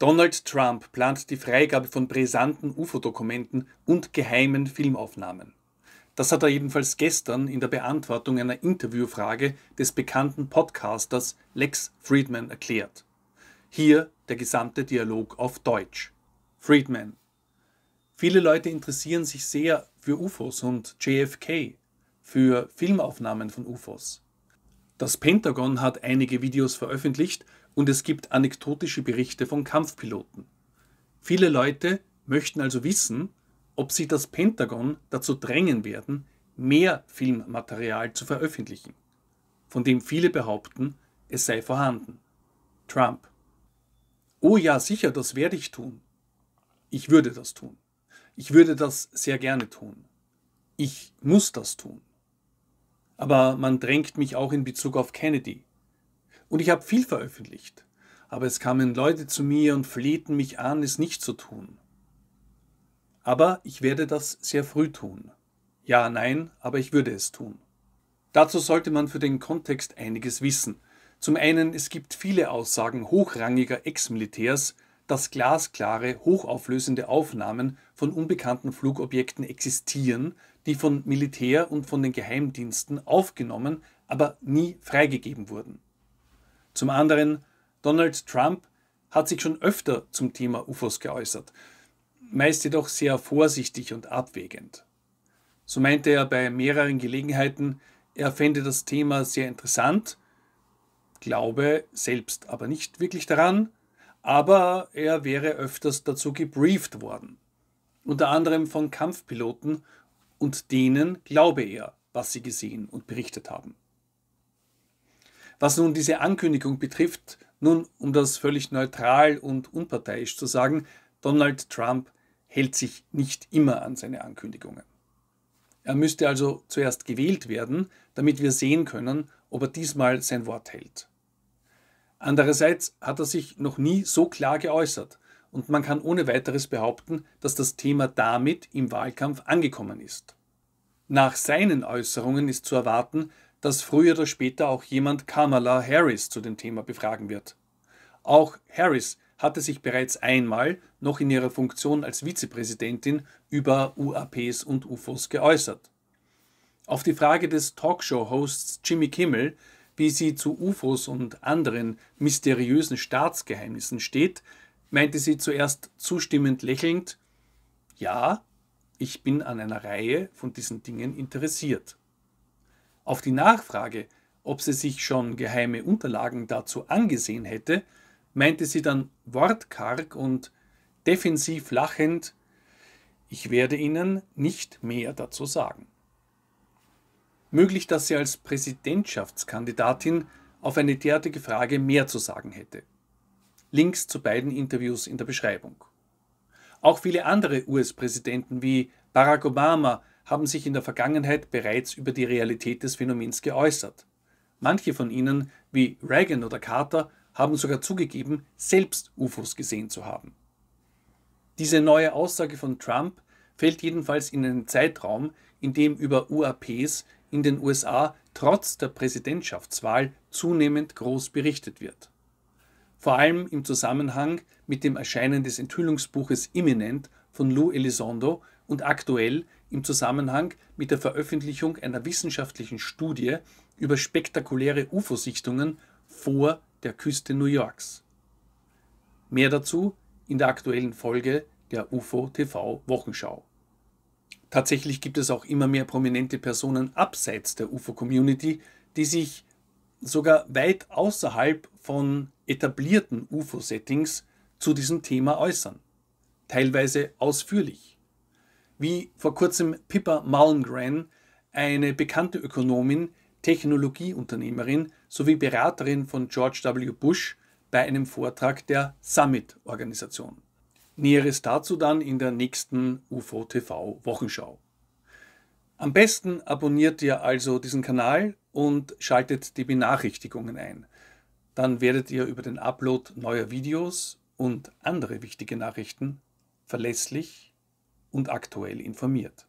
Donald Trump plant die Freigabe von brisanten UFO-Dokumenten und geheimen Filmaufnahmen. Das hat er jedenfalls gestern in der Beantwortung einer Interviewfrage des bekannten Podcasters Lex Friedman erklärt. Hier der gesamte Dialog auf Deutsch. Friedman. Viele Leute interessieren sich sehr für UFOs und JFK, für Filmaufnahmen von UFOs. Das Pentagon hat einige Videos veröffentlicht, und es gibt anekdotische Berichte von Kampfpiloten. Viele Leute möchten also wissen, ob sie das Pentagon dazu drängen werden, mehr Filmmaterial zu veröffentlichen, von dem viele behaupten, es sei vorhanden. Trump. Oh ja, sicher, das werde ich tun. Ich würde das tun. Ich würde das sehr gerne tun. Ich muss das tun. Aber man drängt mich auch in Bezug auf Kennedy. Und ich habe viel veröffentlicht. Aber es kamen Leute zu mir und flehten mich an, es nicht zu tun. Aber ich werde das sehr früh tun. Ja, nein, aber ich würde es tun. Dazu sollte man für den Kontext einiges wissen. Zum einen, es gibt viele Aussagen hochrangiger Ex-Militärs, dass glasklare, hochauflösende Aufnahmen von unbekannten Flugobjekten existieren, die von Militär und von den Geheimdiensten aufgenommen, aber nie freigegeben wurden. Zum anderen, Donald Trump hat sich schon öfter zum Thema UFOs geäußert, meist jedoch sehr vorsichtig und abwägend. So meinte er bei mehreren Gelegenheiten, er fände das Thema sehr interessant, glaube selbst aber nicht wirklich daran, aber er wäre öfters dazu gebrieft worden. Unter anderem von Kampfpiloten und denen glaube er, was sie gesehen und berichtet haben. Was nun diese Ankündigung betrifft, nun um das völlig neutral und unparteiisch zu sagen, Donald Trump hält sich nicht immer an seine Ankündigungen. Er müsste also zuerst gewählt werden, damit wir sehen können, ob er diesmal sein Wort hält. Andererseits hat er sich noch nie so klar geäußert und man kann ohne weiteres behaupten, dass das Thema damit im Wahlkampf angekommen ist. Nach seinen Äußerungen ist zu erwarten, dass früher oder später auch jemand Kamala Harris zu dem Thema befragen wird. Auch Harris hatte sich bereits einmal, noch in ihrer Funktion als Vizepräsidentin, über UAPs und UFOs geäußert. Auf die Frage des Talkshow-Hosts Jimmy Kimmel, wie sie zu UFOs und anderen mysteriösen Staatsgeheimnissen steht, meinte sie zuerst zustimmend lächelnd, ja, ich bin an einer Reihe von diesen Dingen interessiert. Auf die Nachfrage, ob sie sich schon geheime Unterlagen dazu angesehen hätte, meinte sie dann wortkarg und defensiv lachend, ich werde Ihnen nicht mehr dazu sagen. Möglich, dass sie als Präsidentschaftskandidatin auf eine derartige Frage mehr zu sagen hätte. Links zu beiden Interviews in der Beschreibung. Auch viele andere US-Präsidenten wie Barack Obama, haben sich in der Vergangenheit bereits über die Realität des Phänomens geäußert. Manche von ihnen, wie Reagan oder Carter, haben sogar zugegeben, selbst UFOs gesehen zu haben. Diese neue Aussage von Trump fällt jedenfalls in einen Zeitraum, in dem über UAPs in den USA trotz der Präsidentschaftswahl zunehmend groß berichtet wird. Vor allem im Zusammenhang mit dem Erscheinen des Enthüllungsbuches Imminent von Lou Elizondo und aktuell im Zusammenhang mit der Veröffentlichung einer wissenschaftlichen Studie über spektakuläre UFO-Sichtungen vor der Küste New Yorks. Mehr dazu in der aktuellen Folge der UFO TV Wochenschau. Tatsächlich gibt es auch immer mehr prominente Personen abseits der UFO-Community, die sich sogar weit außerhalb von etablierten UFO-Settings zu diesem Thema äußern, teilweise ausführlich wie vor kurzem Pippa Malmgren, eine bekannte Ökonomin, Technologieunternehmerin sowie Beraterin von George W. Bush bei einem Vortrag der Summit-Organisation. Näheres dazu dann in der nächsten UFO TV Wochenschau. Am besten abonniert ihr also diesen Kanal und schaltet die Benachrichtigungen ein. Dann werdet ihr über den Upload neuer Videos und andere wichtige Nachrichten verlässlich und aktuell informiert.